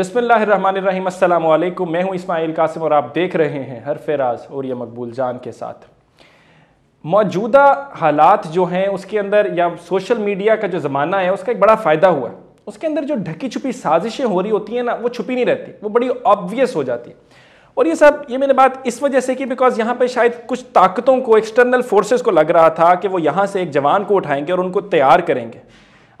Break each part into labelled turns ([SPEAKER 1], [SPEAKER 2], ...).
[SPEAKER 1] बसमिल मैं हूं इस्माइल कासिम और आप देख रहे हैं हर फराज और ये मकबूल जान के साथ मौजूदा हालात जो हैं उसके अंदर या सोशल मीडिया का जो ज़माना है उसका एक बड़ा फ़ायदा हुआ है उसके अंदर जो ढकी छुपी साजिशें हो रही होती हैं ना वो छुपी नहीं रहती वो बड़ी ऑब्वियस हो जाती है और ये सब ये मैंने बात इस वजह से कि बिकॉज यहाँ पे शायद कुछ ताकतों को एक्सटर्नल फोर्सेस को लग रहा था कि वो यहाँ से एक जवान को उठाएंगे और उनको तैयार करेंगे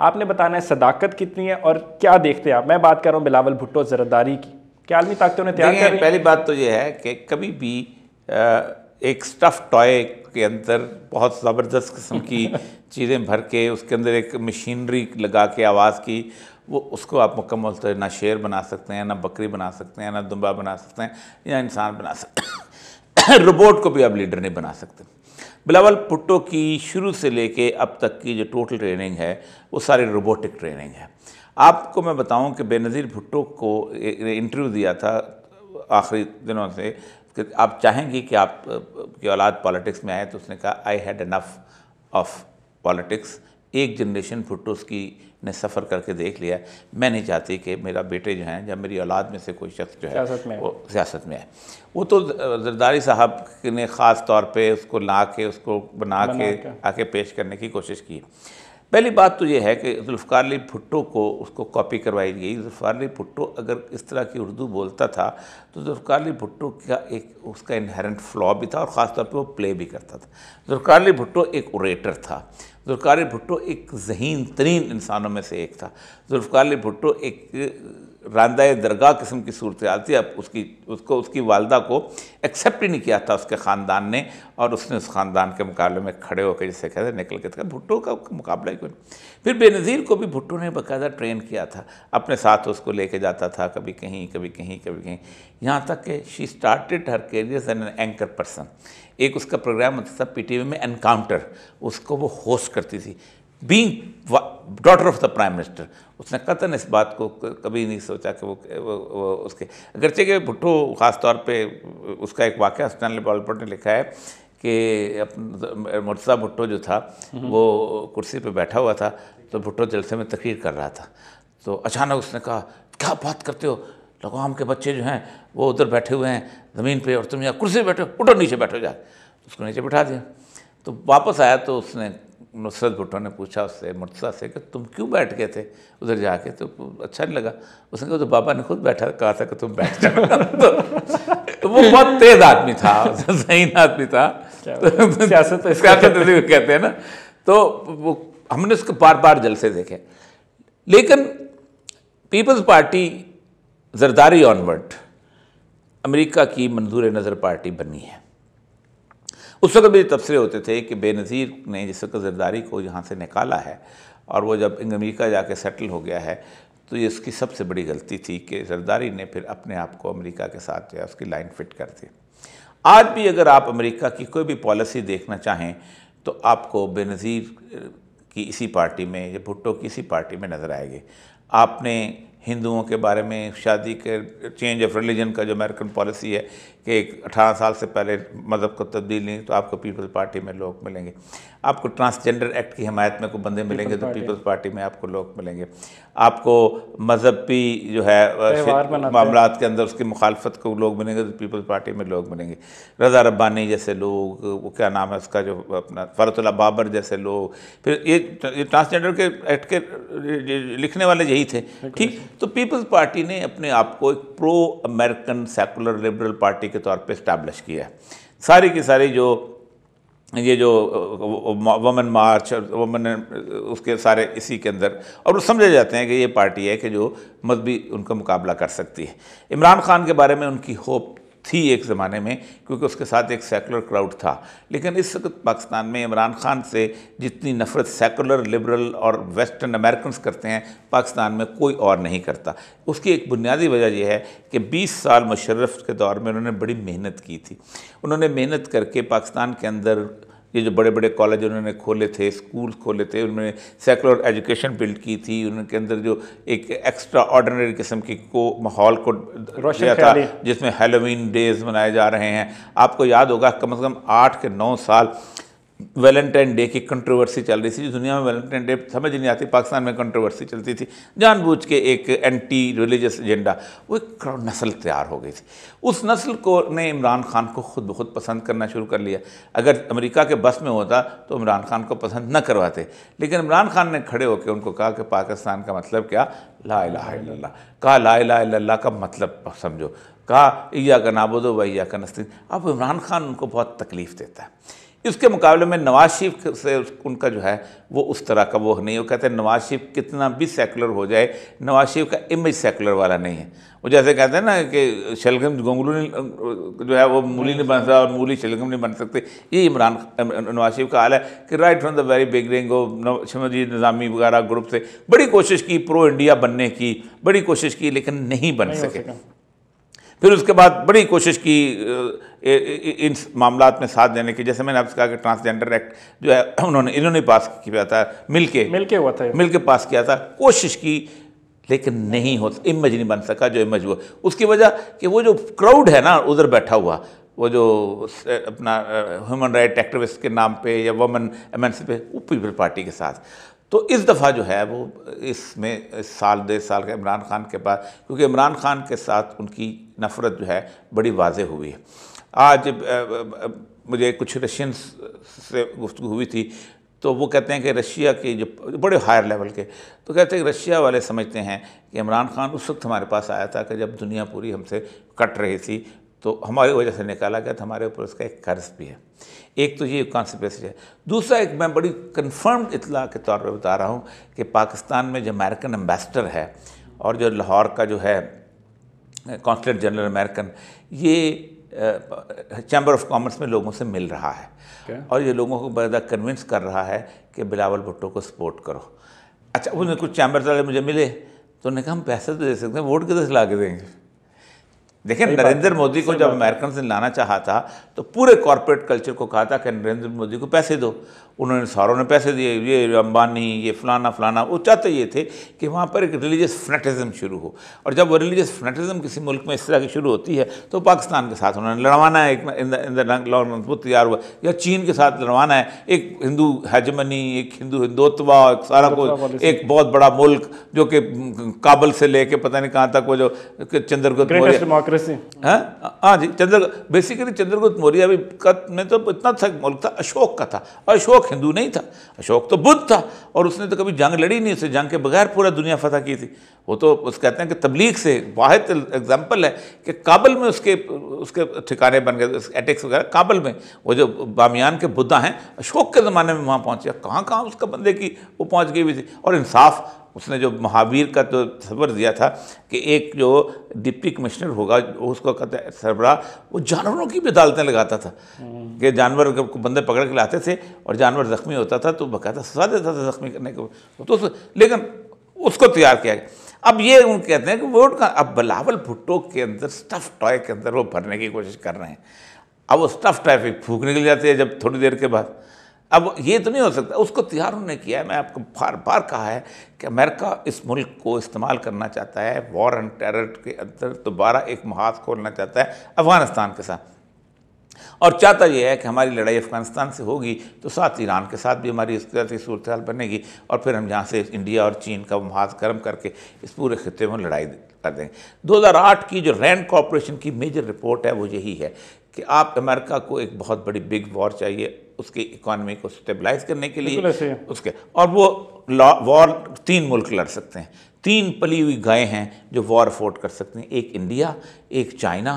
[SPEAKER 1] आपने बताना है सदाकत कितनी है और क्या देखते हैं आप मैं बात कर रहा हूँ बिलावल भुट्टो जरदारी की क्या आलमी ताकतों ने तैयार कर पहली बात तो
[SPEAKER 2] ये है कि कभी भी एक स्टफ टॉय के अंदर बहुत ज़बरदस्त किस्म की चीज़ें भर के उसके अंदर एक मशीनरी लगा के आवाज़ की वो उसको आप मुकम्मल तौर ना शेर बना सकते हैं ना बकरी बना सकते हैं ना दुम्बा बना सकते हैं या इंसान बना सकते हैं रोबोट को भी आप लीडर नहीं बना सकते बिलावल भुट्टो की शुरू से लेके अब तक की जो टोटल ट्रेनिंग है वो सारी रोबोटिक ट्रेनिंग है आपको मैं बताऊं कि बेनज़ीर भुट्टो को इंटरव्यू दिया था आखिरी दिनों से कि आप चाहेंगी कि आप की औलाद पॉलिटिक्स में आए तो उसने कहा I had enough of politics एक जनरेशन भुट्टोस की ने सफ़र करके देख लिया मैं नहीं चाहती कि मेरा बेटे जो हैं जब मेरी औलाद में से कोई शख्स जो है वो सियासत में है वो तो जरदारी साहब ने ख़ास तौर पे उसको ला के उसको बना, बना के आके पेश करने की कोशिश की पहली बात तो ये है कि जुल्फ़ार अली भुट्टो को उसको कॉपी करवाई गई जुल्फ़ार अली भुट्टो अगर इस तरह की उर्दू बोलता था तो जुल्फ़ार अली भुट्टो का एक उसका इनहेरेंट फ्लॉ भी था और ख़ासतौर पर वो प्ले भी करता था जुल्फ़ार अली भुट्टो एक ओरेटर था जुल्फ़ार भुट्टो एक जहीन तरीन इंसानों में से एक था जुल्फ़ार भुट्टो एक रानदा दरगाह किस्म की सूरत थी अब उसकी उसको उसकी वालदा को एक्सेप्ट ही नहीं किया था उसके ख़ानदान ने और उसने उस ख़ानदान के मुकाबले में खड़े होकर जैसे कहते निकल के था तो भुट्टो का मुकाबला ही कोई नहीं फिर बेनज़ीर को भी भुट्टो ने बाकायदा ट्रेन किया था अपने साथ उसको लेके जाता था कभी कहीं कभी कहीं कभी कहीं यहाँ तक कि she started her career an anchor person एक उसका प्रोग्राम होता था पी में एनकाउंटर उसको वो होस्ट करती थी being daughter of the prime minister उसने कतन इस बात को कभी नहीं सोचा कि वो, वो, वो उसके अगरचे के भुट्टो ख़ासतौर पर उसका एक वाक्य स्टैनली बॉलपर्ट ने लिखा है कि मुर्सा भुट्टो जो था हम्म। वो कुर्सी पे बैठा हुआ था तो भुट्टो जलसे में तकरीर कर रहा था तो अचानक उसने कहा क्या बात करते हो लगाम के बच्चे जो हैं वो उधर बैठे हुए हैं ज़मीन पे और तुम यहाँ कुर्सी पर बैठे उठो नीचे बैठो जा उसको नीचे बैठा दिया तो वापस आया तो उसने नुसरत भुट्टो ने पूछा उससे मुर्तजा से कि तुम क्यों बैठ गए थे उधर जाके तो अच्छा नहीं लगा उसने कहा तो बाबा ने खुद बैठा कहा था कि तुम बैठ जाओ तो, तो वो बहुत तेज आदमी था सही आदमी था तो सियासत तो, कहते हैं ना तो वो हमने उसको बार बार जलसे देखे लेकिन peoples party Zardari onward America की मंजूर नज़र पार्टी बनी है उस वक्त मेरे तबसरे होते थे कि बेनज़ीर ने जिस वक्त जरदारी को यहाँ से निकाला है और वो जब अमेरिका जाके सेटल हो गया है तो ये इसकी सबसे बड़ी गलती थी कि जरदारी ने फिर अपने आप को अमेरिका के साथ जो है उसकी लाइन फिट कर दी आज भी अगर आप अमेरिका की कोई भी पॉलिसी देखना चाहें तो आपको बेनज़ीर की इसी पार्टी में या भुट्टो की इसी पार्टी में नज़र आएगी आपने हिंदुओं के बारे में शादी के चेंज ऑफ रिलीजन का जो अमेरिकन पॉलिसी है कि एक अठारह साल से पहले मज़हब को तब्दील नहीं तो आपको पीपल्स पार्टी में लोग मिलेंगे आपको ट्रांसजेंडर एक्ट की हमायत में कोई बंदे मिलेंगे तो पीपल्स पार्टी में आपको लोग मिलेंगे आपको मजहबी जो है मामला के अंदर उसकी मुखालफत को लोग मिलेंगे तो पीपल्स पार्टी में लोग मिलेंगे रजा रब्बानी जैसे लोग वो क्या नाम है उसका जो अपना फरतुल्ला बाबर जैसे लोग फिर ये ट्रांसजेंडर के एक्ट के लिखने वाले यही थे ठीक तो पीपल्स पार्टी ने अपने आप को एक pro American secular liberal party के तौर पे इस्टेब्लिश किया है सारी की सारी जो ये जो वमन मार्च और वमन उसके सारे इसी के अंदर और वो समझे जाते हैं कि ये पार्टी है कि जो मजहबी उनका मुकाबला कर सकती है इमरान खान के बारे में उनकी होप थी एक ज़माने में क्योंकि उसके साथ एक सेकुलर क्राउड था लेकिन इस वक्त पाकिस्तान में इमरान खान से जितनी नफरत सेकुलर लिबरल और वेस्टर्न अमेरिकन करते हैं पाकिस्तान में कोई और नहीं करता उसकी एक बुनियादी वजह यह है कि बीस साल मुशर्रफ के दौर में उन्होंने बड़ी मेहनत की थी उन्होंने मेहनत करके पाकिस्तान के अंदर ये जो बड़े बड़े कॉलेज उन्होंने खोले थे स्कूल खोले थे उन्होंने सेकुलर एजुकेशन बिल्ड की थी उनके अंदर जो एक एक्स्ट्रा ऑर्डिनरी किस्म की को माहौल को दिया था जिसमें हेलोवीन डेज मनाए जा रहे हैं आपको याद होगा कम से कम आठ के नौ साल वैलेंटाइन डे की कंट्रोवर्सी चल रही थी दुनिया में वैलेंटाइन डे समझ नहीं आती पाकिस्तान में कंट्रोवर्सी चलती थी जानबूझ के एक एंटी रिलीजियस एजेंडा वो एक नस्ल तैयार हो गई थी उस नस्ल को ने इमरान खान को खुद ब खुद पसंद करना शुरू कर लिया अगर अमेरिका के बस में होता तो इमरान खान को पसंद न करवाते लेकिन इमरान खान ने खड़े होकर उनको कहा कि पाकिस्तान का मतलब क्या ला लाला कहा ला इला का मतलब समझो कहा या का नाबोदो व या का नस्तीन अब इमरान खान उनको बहुत तकलीफ़ देता है इसके मुकाबले में नवाज शरीफ से उनका जो है वो उस तरह का वो नहीं वो कहते हैं नवाज शरीफ कितना भी सेकुलर हो जाए नवाज शरीफ का इमेज सेकुलर वाला नहीं है वो जैसे कहते हैं ना कि शलगम गोंगलू ने जो है वो मूली नहीं बन सकता और मूली शलगम नहीं बन सकते ये इमरान नवाज शरीफ का हाल है कि right from the very beginning शमजी निज़ामी वगैरह ग्रुप से बड़ी कोशिश की प्रो इंडिया बनने की बड़ी कोशिश की लेकिन नहीं बन सके फिर उसके बाद बड़ी कोशिश की इन मामला में साथ देने की जैसे मैंने आपसे कहा कि ट्रांसजेंडर एक्ट जो है उन्होंने इन्होंने पास किया था मिल के मिल के हुआ था मिल के पास किया था कोशिश की लेकिन नहीं हो इमेज नहीं बन सका जो इमेज हुआ उसकी वजह कि वो जो क्राउड है ना उधर बैठा हुआ वो जो अपना ह्यूमन राइट एक्टिविस्ट के नाम पे या वमन एमएनसी पे वो पीपल पार्टी के साथ तो इस दफ़ा जो है वो इसमें इस साल डेढ़ साल का इमरान खान के पास क्योंकि इमरान खान के साथ उनकी नफ़रत जो है बड़ी वाज हुई है आज मुझे कुछ रशियन से गुफ्तु हुई थी तो वो कहते हैं कि रशिया के जो बड़े हायर लेवल के तो कहते हैं कि रशिया वाले समझते हैं कि इमरान खान उस वक्त हमारे पास आया था कि जब दुनिया पूरी हमसे कट रही थी तो हमारी वजह से निकाला गया तो हमारे ऊपर उसका एक कर्ज भी है एक तो ये कॉन्सिक्वेंस है दूसरा एक मैं बड़ी कन्फर्म इतला के तौर पर बता रहा हूँ कि पाकिस्तान में जो अमेरिकन एम्बेसडर है और जो लाहौर का जो है कॉन्सलेट जनरल अमेरिकन ये चैम्बर ऑफ कॉमर्स में लोगों से मिल रहा है okay. और ये लोगों को बड़ा कन्विंस कर रहा है कि बिलावल भुट्टो को सपोर्ट करो अच्छा उन्हें कुछ चैम्बर वाले मुझे मिले तो उन्होंने कहा हम पैसे तो दे सकते हैं वोट किधर से ला के देंगे देखिए नरेंद्र मोदी को जब अमेरिकन से लाना चाहा था तो पूरे कॉरपोरेट कल्चर को कहा था कि नरेंद्र मोदी को पैसे दो उन्होंने सारों ने पैसे दिए ये अंबानी ये फलाना फलाना वो चाहते ये थे कि वहाँ पर एक रिलीजियस फ्नेटिज़म शुरू हो और जब वो रिलीजियस फ्नेटिज़म किसी मुल्क में इस तरह की शुरू होती है तो पाकिस्तान के साथ उन्होंने लड़वाना है एक इन लॉन्ग वो तैयार हुआ या चीन के साथ लड़वाना है एक हिंदू हजमनी एक हिंदू हिंदुत्वा एक सारा कुछ एक बहुत बड़ा मुल्क जो कि काबल से लेके पता नहीं कहाँ तक वो जो चंद्रगुप्त डेमोक्रेसी हाँ? हाँ जी चंद्रगुप्त बेसिकली चंद्रगुप्त मौर्य भी कत में तो इतना था मुल्क था अशोक का था अशोक हिंदू नहीं था अशोक तो बुद्ध था और उसने तो कभी जंग लड़ी नहीं उसे जंग के बगैर पूरा दुनिया फतह की थी वो तो उस कहते हैं कि तबलीग से वाद एग्जाम्पल है कि काबल में उसके उसके ठिकाने बन गए अटैक्स वगैरह काबल में वो जो बामियान के बुद्धा हैं अशोक के ज़माने में वहाँ पहुँचे कहाँ कहाँ उसका बंदे की वो पहुँच गई हुई थी और इंसाफ उसने जो महावीर का जो तो सबर दिया था कि एक जो डिप्टी कमिश्नर होगा उसको कहते हैं सरबरा वो जानवरों की भी अदालतें लगाता था कि जानवर बंदे पकड़ के लाते थे और जानवर ज़ख्मी होता था तो बकायदा सजा देता था ज़ख्मी करने के तो लेकिन उसको तैयार किया गया अब ये उन कहते हैं कि वोट का अब बलावल भुट्टो के अंदर स्टफ टॉय के अंदर वो भरने की कोशिश कर रहे हैं अब वो स्टफ टॉय फूक निकल जाती है जब थोड़ी देर के बाद अब ये तो नहीं हो सकता उसको तिहारों ने किया है मैं आपको बार बार कहा है कि अमेरिका इस मुल्क को इस्तेमाल करना चाहता है वॉर एंड टेरर के अंदर दोबारा एक महाज खोलना चाहता है अफगानिस्तान के साथ और चाहता यह है कि हमारी लड़ाई अफगानिस्तान से होगी तो साथ ईरान के साथ भी हमारी इस तरह की सूरत हाल बनेगी और फिर हम यहाँ से इंडिया और चीन का महाज गर्म करके इस पूरे खत्े में लड़ाई कर देंगे 2008 की जो रैंड कॉरपोरेशन की मेजर रिपोर्ट है वो यही है कि आप अमेरिका को एक बहुत बड़ी बिग वॉर चाहिए उसकी इकोनॉमी को स्टेबलाइज करने के लिए उसके और वो वॉर तीन मुल्क लड़ सकते हैं तीन पली हुई गायें हैं जो वॉर अफोर्ड कर सकते हैं एक इंडिया एक चाइना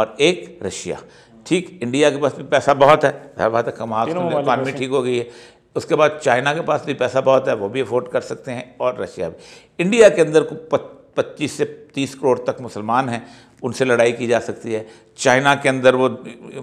[SPEAKER 2] और एक रशिया ठीक इंडिया के पास भी पैसा बहुत है जाहिर बात है कमा इकॉनमी ठीक हो गई है उसके बाद चाइना के पास भी पैसा बहुत है वो भी अफोर्ड कर सकते हैं और रशिया भी इंडिया के अंदर को पच्चीस से तीस करोड़ तक मुसलमान हैं उनसे लड़ाई की जा सकती है चाइना के अंदर वो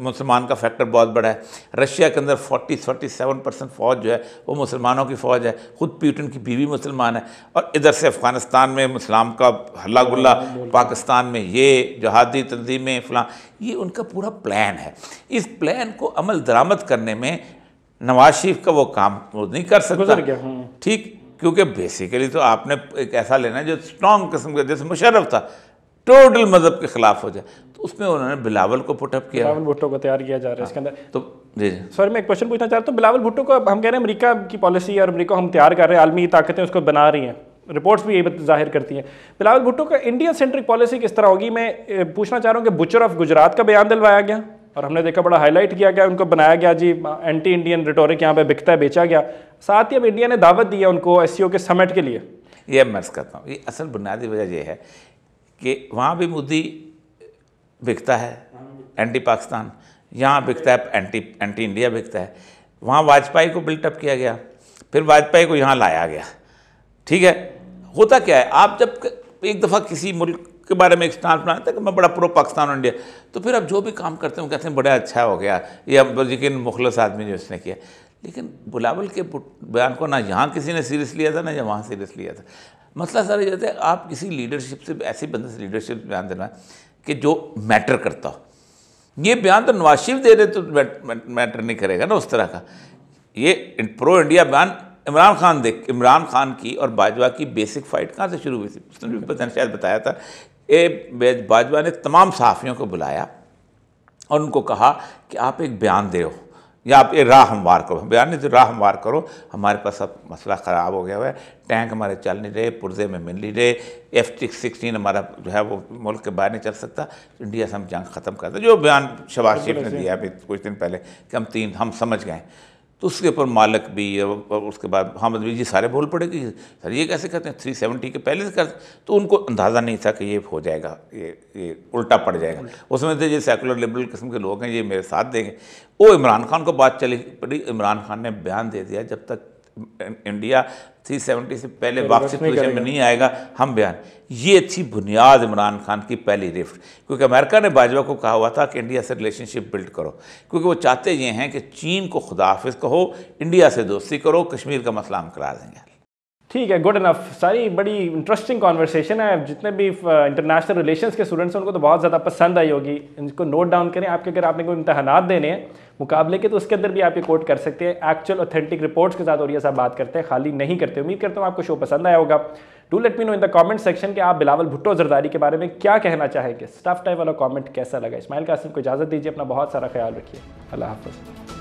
[SPEAKER 2] मुसलमान का फैक्टर बहुत बड़ा है रशिया के अंदर 40 47 परसेंट फ़ौज जो है वो मुसलमानों की फ़ौज है खुद प्यूटन की बीवी मुसलमान है और इधर से अफ़गानिस्तान में इस्लाम का हल्ला गुल्ला पाकिस्तान में ये जहादी तंजीमें फ़लाँ ये उनका पूरा प्लान है इस प्लान को अमल दरामद करने में नवाज शरीफ का वो काम वो नहीं कर सकता हाँ। ठीक क्योंकि बेसिकली तो आपने एक ऐसा लेना है जो स्ट्रॉन्ग किस्म का जैसे मुशर्रफ था टोटल मजहब के खिलाफ हो जाए तो उसमें उन्होंने बिलावल को पुटअप किया बिलावल
[SPEAKER 1] भुट्टो को तैयार किया जा रहा है हाँ। इसके अंदर तो जी जी सर मैं एक क्वेश्चन पूछना चाहता हूँ तो बिलावल भुट्टो को हम कह रहे हैं अमरीका की पॉलिसी और अमरीका हम तैयार कर रहे हैं आलमी ताकतें उसको बना रही हैं रिपोर्ट्स भी यही जाहिर करती हैं बिलावल भुट्टो का इंडिया सेंट्रिक पॉलिसी किस तरह होगी मैं पूछना चाह रहा हूँ कि बुचर ऑफ गुजरात का बयान दिलवाया गया और हमने देखा बड़ा हाईलाइट किया गया उनको बनाया गया जी एंटी इंडियन रिटोरिक यहाँ पे बिकता है बेचा
[SPEAKER 2] गया साथ ही अब इंडिया ने दावत दी है उनको एस के समिट के लिए ये मैं करता हूँ ये असल बुनियादी वजह यह है कि वहाँ भी मोदी बिकता है एंटी पाकिस्तान यहाँ बिकता है एंटी एंटी इंडिया बिकता है वहाँ वाजपेयी को बिल्टअप किया गया फिर वाजपेयी को यहाँ लाया गया ठीक है होता क्या है आप जब एक दफ़ा किसी मुल्क के बारे में एक स्टांस बनाते कि मैं बड़ा प्रो पाकिस्तान इंडिया तो फिर आप जो भी काम करते हैं वो कहते हैं बड़ा अच्छा हो गया या यकीन मुखलस आदमी जो इसने किया लेकिन बुलावल के बयान को ना यहाँ किसी ने सीरियस लिया था ना या वहाँ सीरियस लिया था मसला सर ये है आप किसी लीडरशिप से ऐसे बंदे से लीडरशिप बयान देना कि जो मैटर करता हो ये बयान तो नवाज शरीफ दे रहे तो मैटर नहीं करेगा ना उस तरह का ये प्रो इंडिया बयान इमरान खान देख इमरान खान की और बाजवा की बेसिक फ़ाइट कहाँ से शुरू हुई थी उसने भी पता शायद बताया था ए बाजवा ने तमाम सहाफ़ियों को बुलाया और उनको कहा कि आप एक बयान दे हो या आप ये राह हमवार करो बयान नहीं तो राह हमवार करो हमारे पास अब मसला ख़राब हो गया हुआ है टैंक हमारे चल नहीं रहे पुर्जे में मिल नहीं रहे एफ टिक्स सिक्सटीन हमारा जो है वो मुल्क के बाहर नहीं चल सकता इंडिया से हम जंग ख़त्म करते जो बयान शबाज तो शरीफ ने दिया अभी कुछ दिन पहले कि हम तीन हम समझ गए तो उसके ऊपर मालक भी और उसके बाद हामद भी जी सारे बोल पड़े कि सर ये कैसे करते हैं थ्री सेवेंटी के पहले से करते तो उनको अंदाज़ा नहीं था कि ये हो जाएगा ये ये उल्टा पड़ जाएगा उसमें से ये सेकुलर लिबरल किस्म के लोग हैं ये मेरे साथ देंगे वो इमरान खान को बात चली पड़ी इमरान खान ने बयान दे दिया जब तक इंडिया थ्री सेवेंटी से पहले वापसी पोजिशन में नहीं आएगा हम बयान ये थी बुनियाद इमरान खान की पहली रिफ्ट क्योंकि अमेरिका ने बाजवा को कहा हुआ था कि इंडिया से रिलेशनशिप बिल्ड करो क्योंकि वो चाहते ये हैं कि चीन को खुदाफिज कहो इंडिया से दोस्ती करो कश्मीर का मसला हम करा देंगे
[SPEAKER 1] ठीक है गुड इनफ सारी बड़ी इंटरेस्टिंग कॉन्वर्सेशन है जितने भी इंटरनेशनल uh, रिलेशंस के स्टूडेंट्स हैं उनको तो बहुत ज़्यादा पसंद आई होगी इनको नोट डाउन करें आपके अगर आपने कोई इम्तहानात देने हैं मुकाबले के तो उसके अंदर भी आप ये कोट कर सकते हैं एक्चुअल ऑथेंटिक रिपोर्ट्स के साथ और ये साहब बात करते हैं खाली नहीं करते उम्मीद करता हूँ आपको शो पसंद आया होगा do let me know in the comment section के आप बिलावल भुट्टो जरदारी के बारे में क्या कहना चाहेंगे स्टफ टाइप वाला कॉमेंट कैसा लगा इसमाइल कासिम को इजाज़त दीजिए अपना बहुत सारा ख्याल रखिए अल्लाह हाफ़